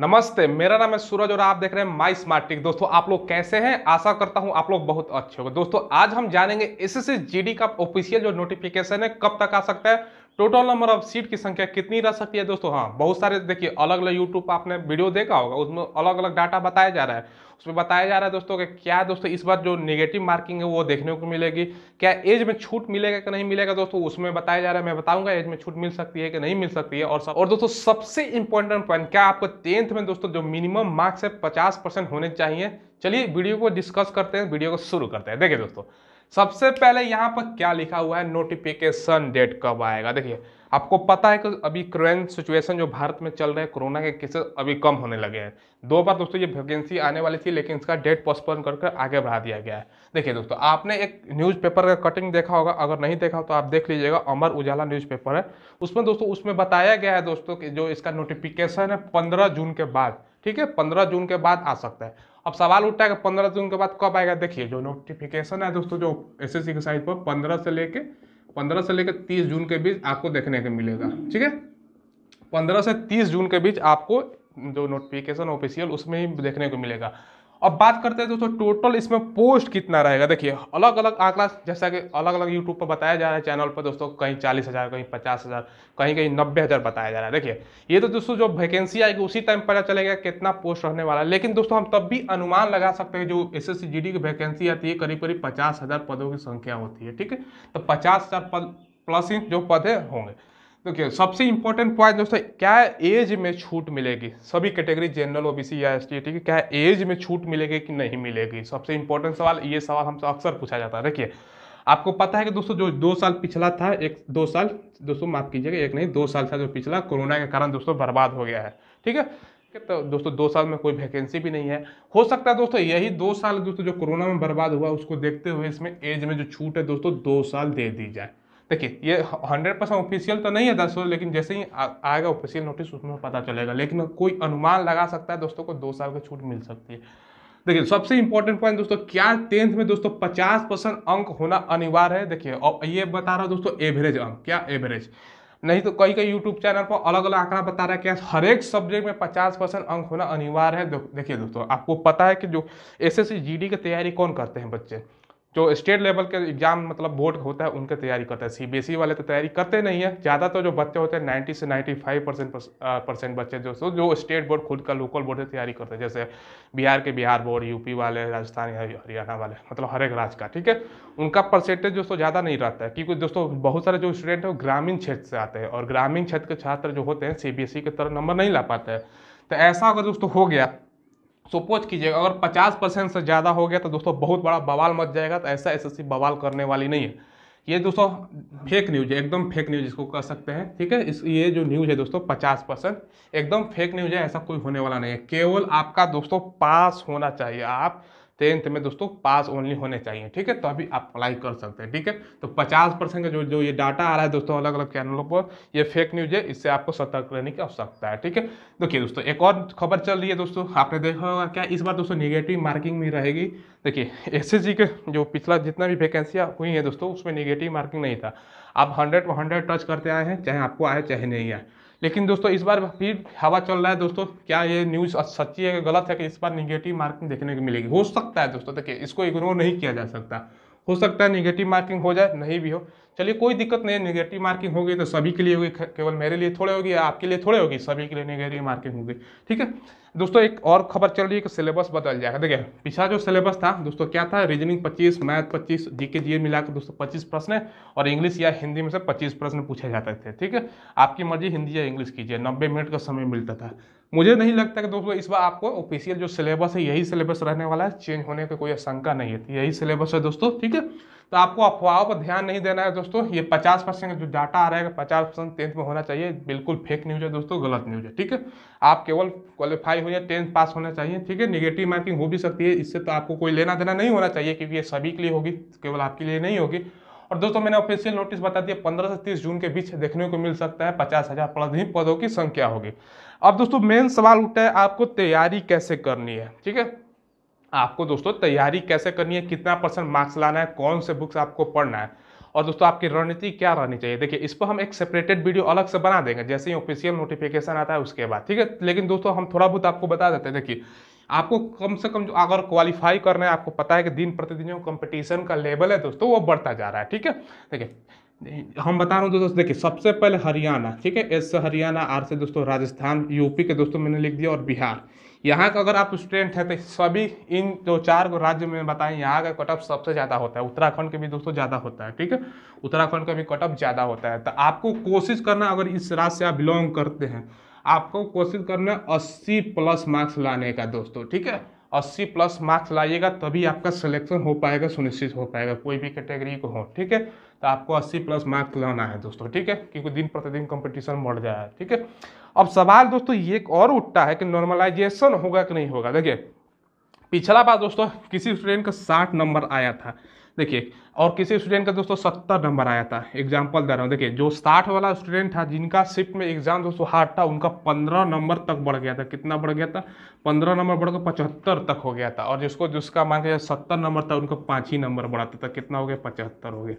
नमस्ते मेरा नाम है सूरज और आप देख रहे हैं माई स्मार्ट टिक दोस्तों आप लोग कैसे हैं आशा करता हूं आप लोग बहुत अच्छे होंगे दोस्तों आज हम जानेंगे एस जीडी का ऑफिशियल जो नोटिफिकेशन है कब तक आ सकता है टोटल नंबर ऑफ सीट की संख्या कितनी रह सकती है दोस्तों हाँ बहुत सारे देखिए अलग अलग यूट्यूब पर आपने वीडियो देखा होगा उसमें अलग अलग डाटा बताया जा रहा है उसमें बताया जा रहा है दोस्तों कि क्या दोस्तों इस बार जो नेगेटिव मार्किंग है वो देखने को मिलेगी क्या एज में छूट मिलेगा कि नहीं मिलेगा दोस्तों उसमें बताया जा रहा है मैं बताऊंगा एज में छूट मिल सकती है कि नहीं मिल सकती है और सब और दोस्तों सबसे इंपॉर्टेंट पॉइंट क्या आपको टेंथ में दोस्तों जो मिनिमम मार्क्स है पचास होने चाहिए चलिए वीडियो को डिस्कस करते हैं वीडियो को शुरू करते हैं देखिए दोस्तों सबसे पहले यहाँ पर क्या लिखा हुआ है नोटिफिकेशन डेट कब आएगा देखिए आपको पता है कि अभी करेंट सिचुएशन जो भारत में चल रहे हैं कोरोना के केसेस अभी कम होने लगे हैं दो बार दोस्तों ये वैकेंसी आने वाली थी लेकिन इसका डेट पोस्टपोन कर आगे बढ़ा दिया गया है देखिए दोस्तों आपने एक न्यूज़पेपर का कटिंग देखा होगा अगर नहीं देखा हो तो आप देख लीजिएगा अमर उजाला न्यूज़पेपर है उसमें दोस्तों उसमें बताया गया है दोस्तों कि जो इसका नोटिफिकेशन है पंद्रह जून के बाद ठीक है पंद्रह जून के बाद आ सकता है अब सवाल उठता है कि पंद्रह जून के बाद कब आएगा देखिए जो नोटिफिकेशन है दोस्तों जो एस की साइट पर पंद्रह से लेके पंद्रह से लेकर तीस जून के बीच आपको देखने को मिलेगा ठीक है पंद्रह से तीस जून के बीच आपको जो नोटिफिकेशन ऑफिशियल उसमें ही देखने को मिलेगा अब बात करते हैं दोस्तों टोटल इसमें पोस्ट कितना रहेगा देखिए अलग अलग आंकड़ा जैसा कि अलग अलग यूट्यूब पर बताया जा रहा है चैनल पर दोस्तों कहीं चालीस हज़ार कहीं पचास हज़ार कहीं कहीं नब्बे हज़ार बताया जा रहा है देखिए ये तो दोस्तों जो वैकेंसी आएगी उसी टाइम पता चलेगा कितना पोस्ट रहने वाला है लेकिन दोस्तों हम तब भी अनुमान लगा सकते हैं जो एस एस की वैकेंसी आती है करीब करीब पचास पदों की संख्या होती है ठीक है तो पचास पद प्लस जो पद होंगे देखिए सबसे इंपॉर्टेंट पॉइंट दोस्तों क्या एज में छूट मिलेगी सभी कैटेगरी जनरल ओबीसी या एस टी ठीक है क्या एज में छूट मिलेगी कि नहीं मिलेगी सबसे इंपॉर्टेंट सवाल ये सवाल हमसे अक्सर पूछा जाता है देखिए आपको पता है कि दोस्तों जो दो साल पिछला था एक दो साल दोस्तों माफ कीजिएगा एक नहीं दो साल था जो पिछला कोरोना के कारण दोस्तों बर्बाद हो गया है ठीक है तो दोस्तों दो साल में कोई वैकेंसी भी नहीं है हो सकता है दोस्तों यही दो साल दोस्तों जो कोरोना में बर्बाद हुआ उसको देखते हुए इसमें एज में जो छूट है दोस्तों दो साल दे दी जाए देखिए ये हंड्रेड परसेंट ऑफिशियल तो नहीं है दोस्तों लेकिन जैसे ही आ, आएगा ऑफिशियल नोटिस उसमें पता चलेगा लेकिन कोई अनुमान लगा सकता है दोस्तों को दो साल की छूट मिल सकती है देखिए सबसे इंपॉर्टेंट पॉइंट दोस्तों क्या टेंथ में दोस्तों पचास परसेंट अंक होना अनिवार्य है देखिए और ये बता रहा हूँ दोस्तों एवरेज अंक क्या एवरेज नहीं तो कई कई यूट्यूब चैनल पर अलग अलग आंकड़ा बता रहा है क्या हर एक सब्जेक्ट में पचास परसेंट अंक होना अनिवार्य है देखिए दोस्तों आपको पता है कि जो एस एस की तैयारी कौन करते हैं बच्चे जो स्टेट लेवल के एग्जाम मतलब बोर्ड होता है उनके तैयारी करता है सीबीएसई e वाले तो तैयारी करते नहीं है ज़्यादा तो जो बच्चे होते हैं 90 से 95 परसेंट परसेंट बच्चे जो जो स्टेट बोर्ड खुद का लोकल बोर्ड से तैयारी करते हैं जैसे बिहार के बिहार बोर्ड यूपी वाले राजस्थान हरियाणा वाले मतलब हर एक राज्य का ठीक है उनका परसेंटेज दोस्तों ज़्यादा नहीं रहता है क्योंकि दोस्तों बहुत सारे जो स्टूडेंट हैं ग्रामीण क्षेत्र से आते हैं और ग्रामीण क्षेत्र के छात्र जो होते हैं सी e की तरह नंबर नहीं ला पाते हैं तो ऐसा अगर दोस्तों हो गया सोपोज कीजिएगा अगर 50 परसेंट से ज़्यादा हो गया तो दोस्तों बहुत बड़ा बवाल मच जाएगा तो ऐसा एसएससी बवाल करने वाली नहीं है ये दोस्तों फेक न्यूज है एकदम फेक न्यूज इसको कह सकते हैं ठीक है इस ये जो न्यूज है दोस्तों पचास परसेंट एकदम फेक न्यूज है ऐसा कोई होने वाला नहीं है केवल आपका दोस्तों पास होना चाहिए आप टेंथ में दोस्तों पास ओनली होने चाहिए ठीक है तो अभी आप अप्लाई कर सकते हैं ठीक है तो 50 परसेंट का जो जो ये डाटा आ रहा है दोस्तों अलग अलग चैनलों पर ये फेक न्यूज है इससे आपको सतर्क रहने की आवश्यकता है ठीक है देखिए दोस्तों एक और खबर चल रही है दोस्तों आपने देखा होगा क्या इस बार दोस्तों निगेटिव मार्किंग भी रहेगी देखिए एस के जो पिछला जितना भी वैकेंसियाँ हुई है दोस्तों उसमें निगेटिव मार्किंग नहीं था आप हंड्रेड पर हंड्रेड टच करते आए हैं चाहे आपको आए चाहे नहीं आए लेकिन दोस्तों इस बार फिर हवा चल रहा है दोस्तों क्या ये न्यूज़ सच्ची है गलत है कि इस बार निगेटिव मार्किंग देखने को मिलेगी हो सकता है दोस्तों देखिए इसको इग्नोर नहीं किया जा सकता हो सकता है निगेटिव मार्किंग हो जाए नहीं भी हो चलिए कोई दिक्कत नहीं निगेटिव मार्किंग होगी तो सभी के लिए होगी केवल मेरे लिए थोड़े होगी आपके लिए थोड़े होगी सभी के लिए निगेटिव मार्किंग होगी ठीक है दोस्तों एक और खबर चल रही है कि सिलेबस बदल जाएगा देखिए पिछला जो सिलेबस था दोस्तों क्या था रीजनिंग 25 मैथ 25 जीके जीए मिलाकर दोस्तों 25 प्रश्न और इंग्लिश या हिंदी में से 25 प्रश्न पूछे जाते थे ठीक है आपकी मर्जी हिंदी या इंग्लिश कीजिए नब्बे मिनट का समय मिलता था मुझे नहीं लगता कि दोस्तों इस बार आपको ऑफिशियल जो सिलेबस है यही सिलेबस रहने वाला है चेंज होने का कोई आशंका नहीं है यही सिलेबस है दोस्तों ठीक है तो आपको अफवाहों पर ध्यान नहीं देना है दोस्तों ये पचास परसेंट जो डाटा आ रहा है पचास परसेंट टेंथ में होना चाहिए बिल्कुल फेक न्यूज है दोस्तों गलत न्यूज है ठीक है आप केवल क्वालिफाई हो या टेंथ पास होना चाहिए ठीक है निगेटिव मार्किंग हो भी सकती है इससे तो आपको कोई लेना देना नहीं होना चाहिए क्योंकि ये सभी के लिए होगी केवल आपके लिए नहीं होगी और दोस्तों मैंने ऑफिशियल नोटिस बता दिया पंद्रह से तीस जून के बीच देखने को मिल सकता है पचास हजार प्लस ही पदों की संख्या होगी अब दोस्तों मेन सवाल उठता है आपको तैयारी कैसे करनी है ठीक है आपको दोस्तों तैयारी कैसे करनी है कितना परसेंट मार्क्स लाना है कौन से बुक्स आपको पढ़ना है और दोस्तों आपकी रणनीति क्या रहनी चाहिए देखिए इस पर हम एक सेपरेटेड वीडियो अलग से बना देंगे जैसे ही ऑफिशियल नोटिफिकेशन आता है उसके बाद ठीक है लेकिन दोस्तों हम थोड़ा बहुत आपको बता देते हैं देखिए आपको कम से कम जो अगर क्वालिफाई करना है आपको पता है कि दिन प्रतिदिन जो कंपटीशन का लेवल है दोस्तों वो बढ़ता जा रहा है ठीक है देखिए हम बता रहा हूँ दोस्तों देखिए सबसे पहले हरियाणा ठीक है एस से हरियाणा आर से दोस्तों राजस्थान यूपी के दोस्तों मैंने लिख दिया और बिहार यहाँ का अगर आप स्टूडेंट हैं तो सभी इन जो चार राज्य में बताएं यहाँ का कटअप सबसे ज़्यादा होता है उत्तराखंड के भी दोस्तों ज़्यादा होता है ठीक है उत्तराखंड का भी कटअप ज़्यादा होता है तो आपको कोशिश करना अगर इस राज्य से आप बिलोंग करते हैं आपको कोशिश करना है अस्सी प्लस मार्क्स लाने का दोस्तों ठीक है अस्सी प्लस मार्क्स लाइएगा तभी आपका सिलेक्शन हो पाएगा सुनिश्चित हो पाएगा कोई भी कैटेगरी को हो ठीक है तो आपको अस्सी प्लस मार्क्स लाना है दोस्तों ठीक है क्योंकि दिन प्रतिदिन कंपटीशन बढ़ जाए ठीक है अब सवाल दोस्तों ये और उठता है कि नॉर्मलाइजेशन होगा कि नहीं होगा देखिए पिछला बार दोस्तों किसी स्टूडेंट का साठ नंबर आया था देखिए और किसी स्टूडेंट का दोस्तों सत्तर नंबर आया था एग्जाम्पल दे रहा हूँ देखिए जो साठ वाला स्टूडेंट था जिनका शिफ्ट में एग्जाम दोस्तों हार्ड था उनका पंद्रह नंबर तक बढ़ गया था कितना बढ़ गया था पंद्रह नंबर बढ़कर पचहत्तर तक हो गया था और जिसको जिसका मान के सत्तर नंबर था उनको पाँच ही नंबर बढ़ाता था कितना हो गया पचहत्तर हो गया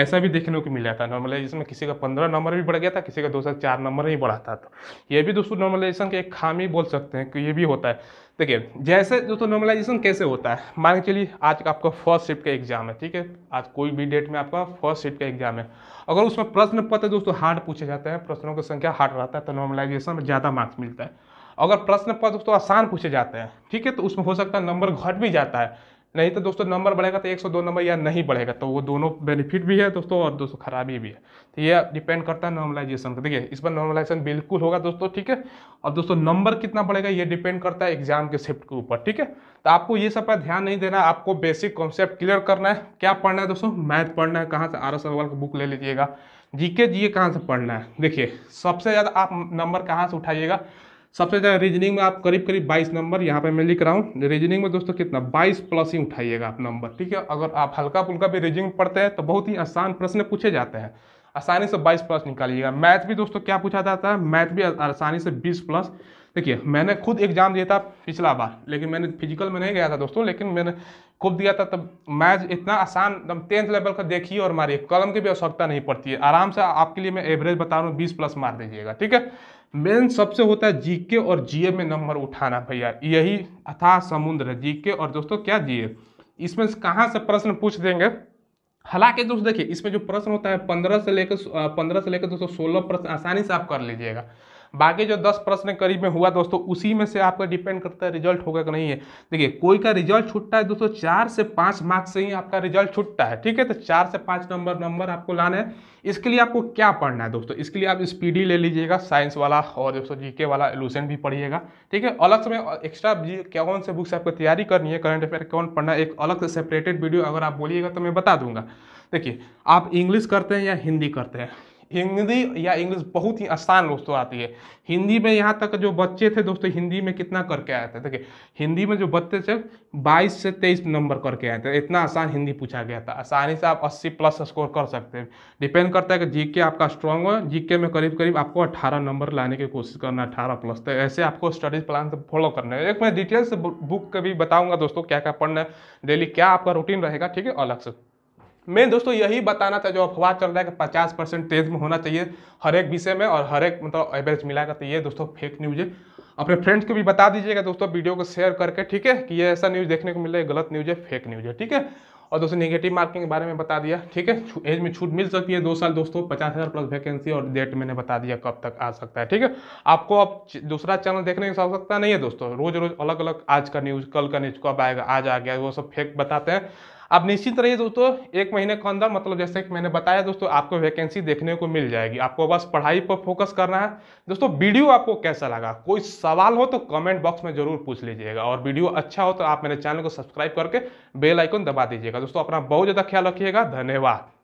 ऐसा भी देखने को मिला था नॉर्मलाइजेशन किसी का पंद्रह नंबर भी बढ़ गया था किसी का दो सौ चार नंबर ही बढ़ाता था ये भी दोस्तों नॉर्मलाइजेशन के एक खामी बोल सकते हैं कि ये भी होता है देखिए जैसे दोस्तों नॉर्मलाइजेशन कैसे होता है मान के चलिए आज का आपका फर्स्ट शिफ्ट का एग्जाम है ठीक है आज कोई भी डेट में आपका फर्स्ट सीट का एग्जाम है अगर उसमें प्रश्न पत्र दोस्तों हार्ड पूछे जाते हैं प्रश्नों की संख्या हार्ड रहता है तो नॉर्मलाइजेशन में ज़्यादा मार्क्स मिलता है अगर प्रश्न पत्र दोस्तों आसान पूछे जाते हैं ठीक है तो उसमें हो सकता है नंबर घट भी जाता है नहीं तो दोस्तों नंबर बढ़ेगा तो 102 नंबर या नहीं बढ़ेगा तो वो दोनों बेनिफिट भी है दोस्तों और दोस्तों खराबी भी है तो ये डिपेंड करता है नॉर्मलाइजेशन का देखिए इस पर नॉर्मलाइजेशन बिल्कुल होगा दोस्तों ठीक है और दोस्तों नंबर कितना बढ़ेगा ये डिपेंड करता है एग्जाम के शिफ्ट के ऊपर ठीक है तो आपको ये सब पर ध्यान नहीं देना आपको बेसिक कॉन्सेप्ट क्लियर करना है क्या पढ़ना है दोस्तों मैथ पढ़ना है कहाँ से आर एस अग्रवाल का बुक ले लीजिएगा जीके जीए कहाँ से पढ़ना है देखिए सबसे ज़्यादा आप नंबर कहाँ से उठाइएगा सबसे ज़्यादा रीजनिंग में आप करीब करीब 22 नंबर यहाँ पे मैं लिख रहा हूँ रीजनिंग में दोस्तों कितना 22 प्लस ही उठाइएगा आप नंबर ठीक है अगर आप हल्का फुल्का भी रीजनिंग पढ़ते हैं तो बहुत ही आसान प्रश्न पूछे जाते हैं आसानी से 22 प्लस निकालिएगा मैथ भी दोस्तों क्या पूछा जाता है मैथ भी आसानी से 20 प्लस देखिए मैंने खुद एग्ज़ाम दिया था पिछला बार लेकिन मैंने फिजिकल में नहीं गया था दोस्तों लेकिन मैंने खूब दिया था तब मैच इतना आसान एकदम टेंथ लेवल का देखिए और मारिए कलम की भी आवश्यकता नहीं पड़ती है आराम से आपके लिए मैं एवरेज बता रहा हूँ बीस प्लस मार दीजिएगा ठीक है मेन सबसे होता है जीके और जीए में नंबर उठाना भैया यही अथा समुद्र है जीके और दोस्तों क्या जीए इसमें कहाँ से प्रश्न पूछ देंगे हालांकि दोस्तों देखिए इसमें जो प्रश्न होता है पंद्रह से लेकर पंद्रह से लेकर दोस्तों सोलह प्रश्न आसानी से आप कर लीजिएगा बाकी जो दस प्रश्न करीब में हुआ दोस्तों उसी में से आपका डिपेंड करता है रिजल्ट होगा कि नहीं है देखिए कोई का रिजल्ट छुट्टा है दोस्तों चार से पाँच मार्क्स से ही आपका रिजल्ट छुट्टा है ठीक है तो चार से पाँच नंबर नंबर आपको लाना है इसके लिए आपको क्या पढ़ना है दोस्तों इसके लिए आप स्पीडी ले लीजिएगा साइंस वाला और दोस्तों जीके वाला एलूसेंट भी पढ़िएगा ठीक है अलग से एक्स्ट्रा कौन से बुक्स आपको तैयारी करनी है करंट अफेयर कौन पढ़ना है एक अलग से सेपरेटेड वीडियो अगर आप बोलिएगा तो मैं बता दूंगा देखिए आप इंग्लिश करते हैं या हिंदी करते हैं हिंदी या इंग्लिश बहुत ही आसान दोस्तों आती है हिंदी में यहाँ तक जो बच्चे थे दोस्तों हिंदी में कितना करके आए थे देखिए हिंदी में जो बच्चे थे बाईस से तेईस नंबर करके आए थे इतना आसान हिंदी पूछा गया था आसानी से आप अस्सी प्लस स्कोर कर सकते हैं डिपेंड करता है कि जीके आपका स्ट्रांग हो जीके में करीब करीब आपको अट्ठारह नंबर लाने की कोशिश करना अठारह प्लस तो ऐसे आपको स्टडीज प्लान से फॉलो करना है एक मैं डिटेल्स से बुक का भी बताऊँगा दोस्तों क्या क्या पढ़ना है डेली क्या आपका रूटीन रहेगा ठीक है अलग से मैं दोस्तों यही बताना था जो अफवाह चल रहा है कि पचास तेज में होना चाहिए हर एक विषय में और हर एक मतलब एवरेज मिलाकर तो ये दोस्तों फेक न्यूज है अपने फ्रेंड्स को भी बता दीजिएगा दोस्तों वीडियो को शेयर करके ठीक है कि ये ऐसा न्यूज़ देखने को मिल रहा है गलत न्यूज़ है फेक न्यूज़ है ठीक है और दोस्तों नेगेटिव मार्किंग के बारे में बता दिया ठीक है एज में छूट मिल सकती है दो साल दोस्तों पचास हज़ार प्लस वैकेंसी और डेट मैंने बता दिया कब तक आ सकता है ठीक है आपको अब दूसरा चैनल देखने की आवश्यकता नहीं है दोस्तों रोज रोज अलग अलग आज का न्यूज़ कल का न्यूज़ कब आएगा आज आ गया वो सब फेक बताते हैं आप निश्चित रहिए दोस्तों एक महीने के अंदर मतलब जैसे कि मैंने बताया दोस्तों आपको वैकेंसी देखने को मिल जाएगी आपको बस पढ़ाई पर फोकस करना है दोस्तों वीडियो आपको कैसा लगा कोई सवाल हो तो कमेंट बॉक्स में जरूर पूछ लीजिएगा और वीडियो अच्छा हो तो आप मेरे चैनल को सब्सक्राइब करके बेल आइकन दबा दीजिएगा दोस्तों अपना बहुत ज़्यादा ख्याल रखिएगा धन्यवाद